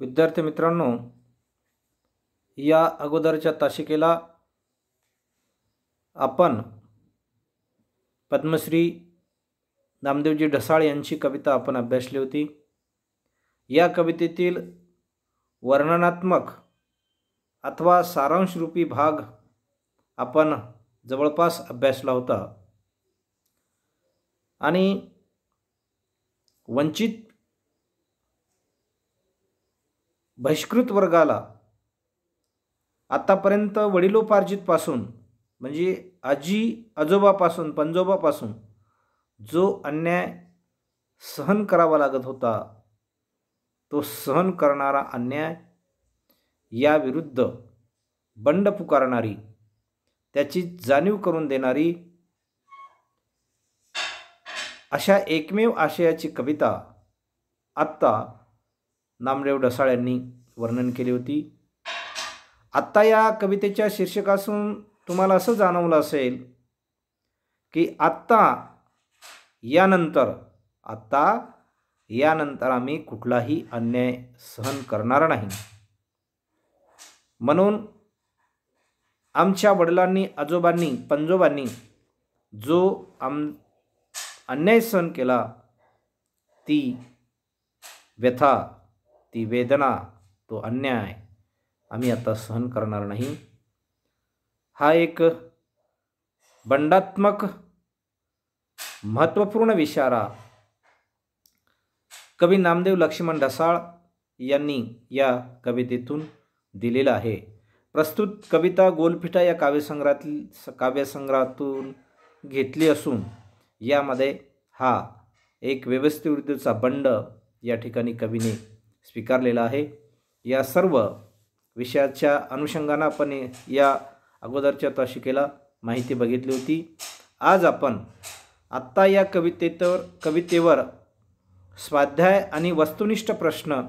विद्यार्थी मित्रांनो या अगोदरच्या ताशिकेला आपण पद्मश्री नामदेवजी ढसाळ यांची कविता आपण अभ्यासली होती या कवितेतील वर्णनात्मक अथवा सारांशरूपी भाग आपण जवळपास अभ्यासला होता आणि वंचित बहिष्कृत वर्गाला आत्तापर्यंत वडिलोपार्जितपासून म्हणजे आजी आजोबापासून पंजोबापासून जो अन्याय सहन करावा लागत होता तो सहन करणारा अन्याय याविरुद्ध बंड पुकारणारी त्याची जाणीव करून देणारी अशा एकमेव आशयाची कविता आत्ता नामदेव ढसाळ यांनी वर्णन केली होती आत्ता या कवितेच्या शीर्षकासून तुम्हाला असं जाणवलं असेल की आत्ता यानंतर आत्ता यानंतर आम्ही कुठलाही अन्याय सहन करणार नाही म्हणून आमच्या वडिलांनी आजोबांनी पंजोबांनी जो आम अन्याय सहन केला ती व्यथा ती वेदना तो अन्याय आम्ही आता सहन करणार नाही हा एक बंडात्मक महत्त्वपूर्ण विचारा कवी नामदेव लक्ष्मण ढसाळ यांनी या कवितेतून दिलेला आहे प्रस्तुत कविता गोलपिठा या काव्यसंग्रहातील काव्यसंग्रहातून घेतली असून यामध्ये हा एक व्यवस्थितचा बंड या ठिकाणी कवीने स्वीकारलेला आहे या सर्व विषयाच्या अनुषंगानं आपण या अगोदरच्या ताशिकेला माहिती बघितली होती आज आपण आत्ता या कवितेतवर कवितेवर स्वाध्याय आणि वस्तुनिष्ठ प्रश्न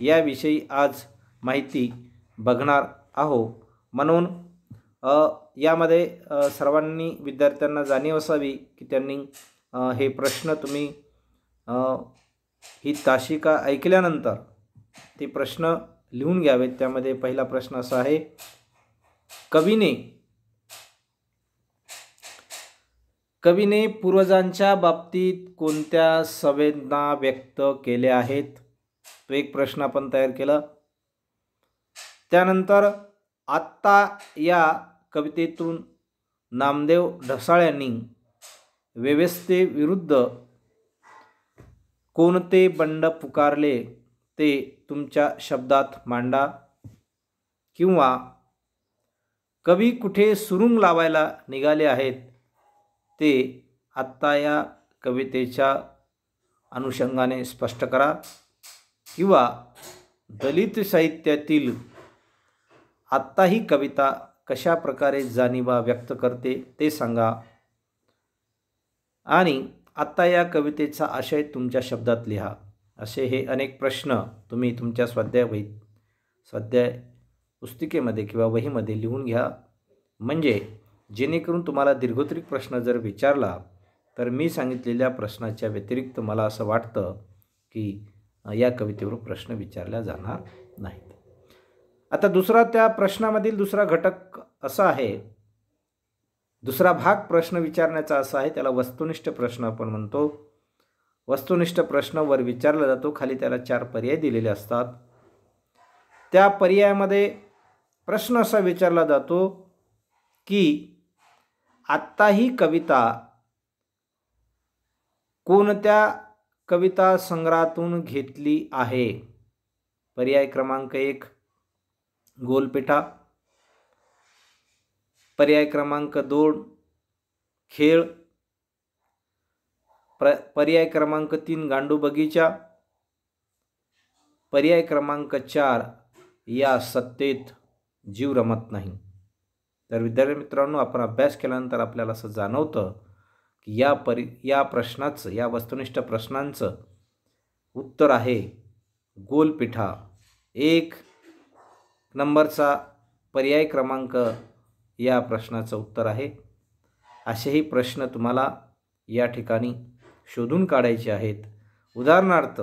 याविषयी आज माहिती बघणार आहो म्हणून यामध्ये सर्वांनी विद्यार्थ्यांना जाणीव असावी की त्यांनी हे प्रश्न तुम्ही ही ताशिका ऐकल्यानंतर ते प्रश्न लिहून घ्यावेत त्यामध्ये पहिला प्रश्न असा आहे कवीने कवीने पूर्वजांच्या बाबतीत कोणत्या संवेदना व्यक्त केल्या आहेत तो एक प्रश्न आपण तयार केला त्यानंतर आत्ता या कवितेतून नामदेव ढसाळ्यांनी व्यवस्थेविरुद्ध कोणते बंड पुकारले ते तुमच्या शब्दात मांडा किंवा कवी कुठे सुरुंग लावायला निघाले आहेत ते आत्ता या कवितेच्या अनुषंगाने स्पष्ट करा किंवा दलित साहित्यातील आत्ता ही कविता कशा प्रकारे जाणिवा व्यक्त करते ते सांगा आणि आत्ता या कवितेचा आशय तुमच्या शब्दात लिहा असे हे अनेक प्रश्न तुम्ही तुमच्या स्वाध्याय वही स्वाध्याय पुस्तिकेमध्ये किंवा वहीमध्ये लिहून घ्या म्हणजे जेणेकरून तुम्हाला दीर्घोत्रिक प्रश्न जर विचारला तर मी सांगितलेल्या प्रश्नाच्या व्यतिरिक्त मला असं वाटतं की या कवितेवर प्रश्न विचारला जाणार नाहीत आता दुसरा त्या प्रश्नामधील दुसरा घटक असा आहे दुसरा भाग प्रश्न विचारण्याचा असा आहे त्याला वस्तुनिष्ठ प्रश्न आपण म्हणतो वस्तुनिष्ठ प्रश्न वर विचारला जातो खाली त्याला चार पर्याय दिलेले असतात त्या पर्यायामध्ये प्रश्न असा विचारला जातो की आत्ता ही कविता कोणत्या कविता संग्रहातून घेतली आहे पर्याय क्रमांक एक गोलपेठा पर्याय क्रमांक दोन खेळ प्र पर्याय क्रमांक तीन गांडू बगीचा पर्याय क्रमांक चार या सत्तेत जीव रमत नाही तर विद्यार्थी मित्रांनो आपण अभ्यास केल्यानंतर आपल्याला असं जाणवतं की या परि या प्रश्नाचं या वस्तुनिष्ठ प्रश्नांचं उत्तर आहे गोलपिठा एक नंबरचा पर्याय क्रमांक या प्रश्नाचं उत्तर आहे असेही प्रश्न तुम्हाला या ठिकाणी शोधून काढायचे आहेत उदाहरणार्थ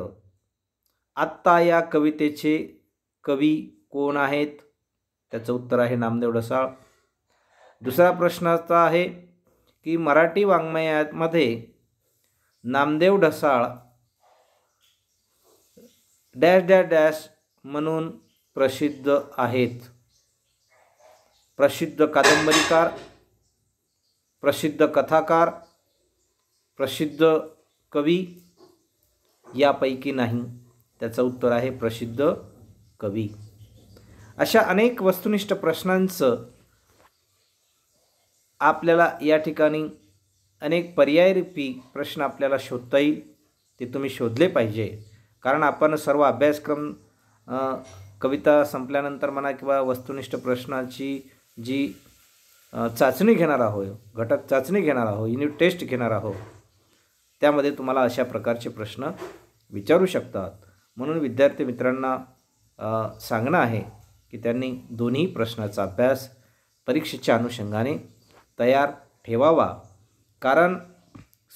आत्ता या कवितेचे कवी कोण आहेत त्याचं उत्तर आहे नामदेव ढसाळ दुसरा प्रश्न असा आहे की मराठी वाङ्मयामध्ये Namdev Dhasal dash dash dash म्हणून प्रसिद्ध आहेत प्रसिद्ध कादंबरीकार प्रसिद्ध कथाकार प्रसिद्ध कवी यापैकी नाही त्याचं उत्तर आहे प्रसिद्ध कवी अशा अनेक वस्तुनिष्ठ प्रश्नांचं आपल्याला या ठिकाणी अनेक पर्यायरूपी प्रश्न आपल्याला शोधता येईल ते तुम्ही शोधले पाहिजे कारण आपण सर्व अभ्यासक्रम कविता संपल्यानंतर म्हणा किंवा वस्तुनिष्ठ प्रश्नाची जी चाचणी घेणार आहो घटक चाचणी घेणार आहो युनिट टेस्ट घेणार आहो त्यामध्ये तुम्हाला अशा प्रकारचे प्रश्न विचारू शकतात म्हणून विद्यार्थी मित्रांना सांगणं आहे की त्यांनी दोन्ही प्रश्नाचा अभ्यास परीक्षेच्या अनुषंगाने तयार ठेवावा कारण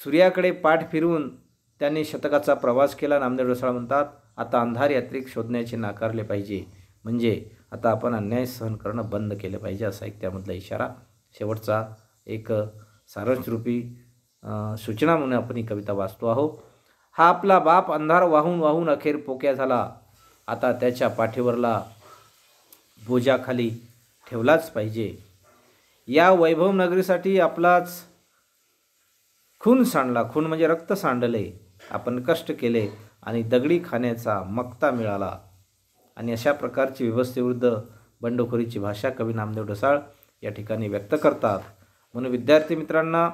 सूर्याकडे पाठ फिरवून त्यांनी शतकाचा प्रवास केला नामदेव डोसाळा म्हणतात आता अंधार यात्रिक शोधण्याचे नाकारले पाहिजे म्हणजे आता आपण अन्याय सहन करणं बंद केलं पाहिजे असा एक त्यामधला इशारा शेवटचा एक सारांशरूपी सूचना म्हणून आपण ही कविता वाचतो आहो हा आपला बाप अंधार वाहून वाहून अखेर पोक्या झाला आता त्याच्या पाठीवरला बोजाखाली ठेवलाच पाहिजे या वैभव नगरीसाठी आपलाच खून सांडला खून म्हणजे रक्त सांडले आपण कष्ट केले आणि दगडी खाण्याचा मक्ता मिळाला आणि अशा प्रकारची व्यवस्थेविरुद्ध बंडखोरीची भाषा कवी नामदेव ढसाळ या ठिकाणी व्यक्त करतात म्हणून विद्यार्थी मित्रांना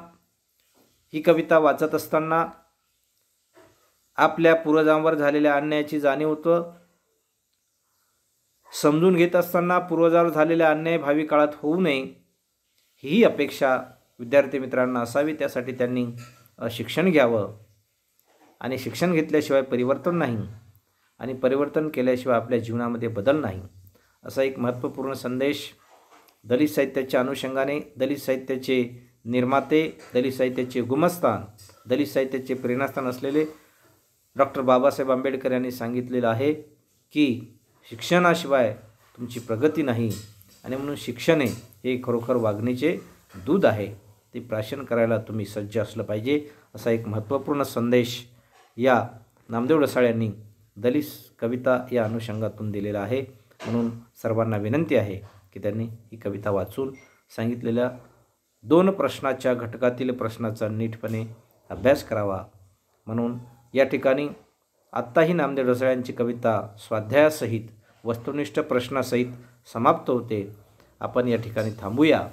ही कविता वाचत असताना आपल्या पूर्वजांवर झालेल्या अन्यायाची जाणीव होतं समजून घेत असताना पूर्वजावर झालेल्या अन्याय भावी काळात होऊ नये ही अपेक्षा विद्यार्थी मित्रांना असावी त्यासाठी त्यांनी शिक्षण घ्यावं आणि शिक्षण घेतल्याशिवाय परिवर्तन नाही आणि परिवर्तन केल्याशिवाय आपल्या जीवनामध्ये बदल नाही असा एक महत्त्वपूर्ण संदेश दलित साहित्याच्या अनुषंगाने दलित साहित्याचे निर्माते दलित साहित्याचे गुमस्थान दलित साहित्याचे प्रेरणास्थान असलेले डॉक्टर बाबासाहेब आंबेडकर यांनी सांगितलेलं आहे की शिक्षणाशिवाय तुमची प्रगती नाही आणि म्हणून शिक्षणे हे खरोखर वागणीचे दूध आहे ते प्राशन करायला तुम्ही सज्ज असलं पाहिजे असा एक महत्त्वपूर्ण संदेश या नामदेव रसाळ यांनी दलित कविता या अनुषंगातून दिलेला आहे म्हणून सर्वांना विनंती आहे की त्यांनी ही कविता वाचून सांगितलेल्या दोन प्रश्नाच्या घटकातील प्रश्नाचा नीटपणे अभ्यास करावा म्हणून या ठिकाणी आत्ताही नामदेव रसाळ्यांची कविता स्वाध्यायासहित वस्तुनिष्ठ प्रश्नासहित समाप्त होते आपण या ठिकाणी थांबूया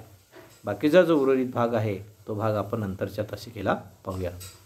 बाकीचा जो उर्वरित भाग आहे तो भाग आपण नंतरच्या तासिकेला पाहूया